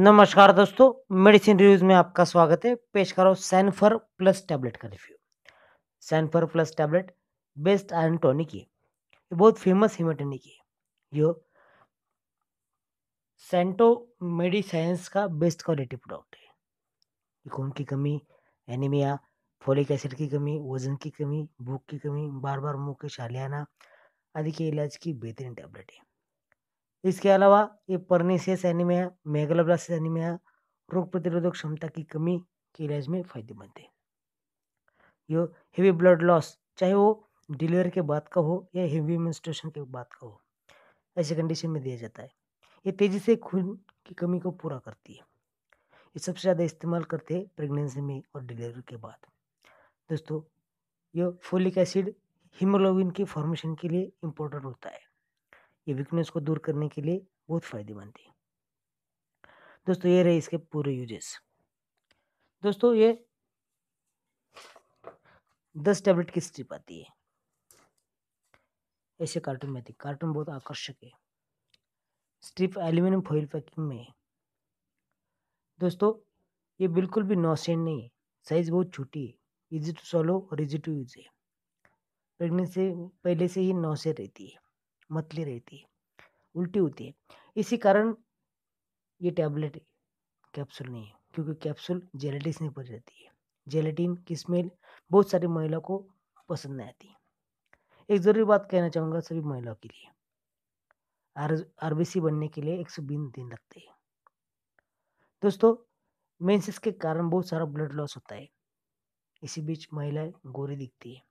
नमस्कार दोस्तों medicine reviews में आपका स्वागत है पेश करो सैनफर प्लस टैबलेट का review Sanfer plus tablet best iron tonic है ये बहुत फेमस हिमाटोनिक है यो सेंटो मेडिसाइंस का बेस्ट क्वालिटी प्रोडक्ट है खून की कमी एनीमिया फोलिक एसिड की कमी वजन की कमी भूख की कमी बार बार मुंह के छाले आना आदि के इलाज की बेहतरीन टैबलेट है इसके अलावा ये पर्नीसियस एनीमिया मेगलोब्लास एनीमिया रोग प्रतिरोधक क्षमता की कमी के इलाज में फ़ायदेमंद है यो हेवी ब्लड लॉस चाहे वो डिलीवरी के बाद का हो या हेवी मेंस्ट्रुएशन के बाद का हो ऐसे कंडीशन में दिया जाता है ये तेज़ी से खून की कमी को पूरा करती है ये सबसे ज़्यादा इस्तेमाल करते हैं प्रेगनेंसी में और डिलीवरी के बाद दोस्तों ये फोलिक एसिड हीमोग्लोबिन की फॉर्मेशन के लिए इम्पोर्टेंट होता है ये वीकनेस को दूर करने के लिए बहुत फ़ायदेमंद है दोस्तों ये रहे इसके पूरे यूजेस दोस्तों ये दस टैबलेट की स्ट्रिप आती है ऐसे कार्टून में थी कार्टून बहुत आकर्षक है स्ट्रिप एल्यूमिनियम फॉइल पैकिंग में है दोस्तों ये बिल्कुल भी नौसेन नहीं है साइज़ बहुत छोटी है इजी टू सॉलो और इजी टू यूज है प्रेगनेंसी पहले से ही नौसेन रहती है मतली रहती है उल्टी होती है इसी कारण ये टैबलेट कैप्सूल नहीं है क्योंकि कैप्सूल जेलेटिन से भरी रहती है जेलेटिन की स्मेल बहुत सारी महिलाओं को पसंद नहीं आती एक ज़रूरी बात कहना चाहूँगा सभी महिलाओं के लिए आर आरबीसी बनने के लिए एक सौ बीस दिन लगते हैं दोस्तों मेंसेस के कारण बहुत सारा ब्लड लॉस होता है इसी बीच महिलाएं गोरी दिखती है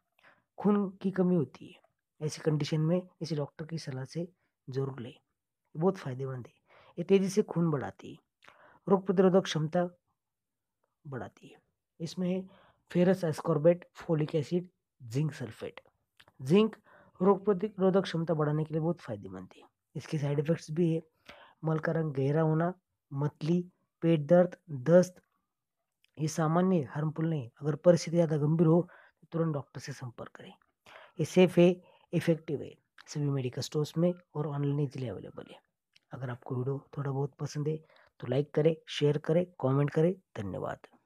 खून की कमी होती है ऐसी कंडीशन में किसी डॉक्टर की सलाह से ज़रूर लें बहुत फ़ायदेमंद है ये तेज़ी से खून बढ़ाती है रोग प्रतिरोधक क्षमता बढ़ाती है इसमें है ferrous ascorbate folic acid zinc sulphate zinc रोग प्रतिरोधक क्षमता बढ़ाने के लिए बहुत फ़ायदेमंद है इसके साइड इफ़ेक्ट्स भी है मल का रंग गहरा होना मतली पेट दर्द दस्त ये सामान्य हार्मफुल नहीं अगर परिस्थिति ज़्यादा गंभीर हो तो तुरंत डॉक्टर से संपर्क करें ये सेफ है इफेक्टिव है सभी मेडिकल स्टोर्स में और ऑनलाइन इजिली अवेलेबल है अगर आपको वीडियो थोड़ा बहुत पसंद है तो लाइक करें शेयर करें कमेंट करें धन्यवाद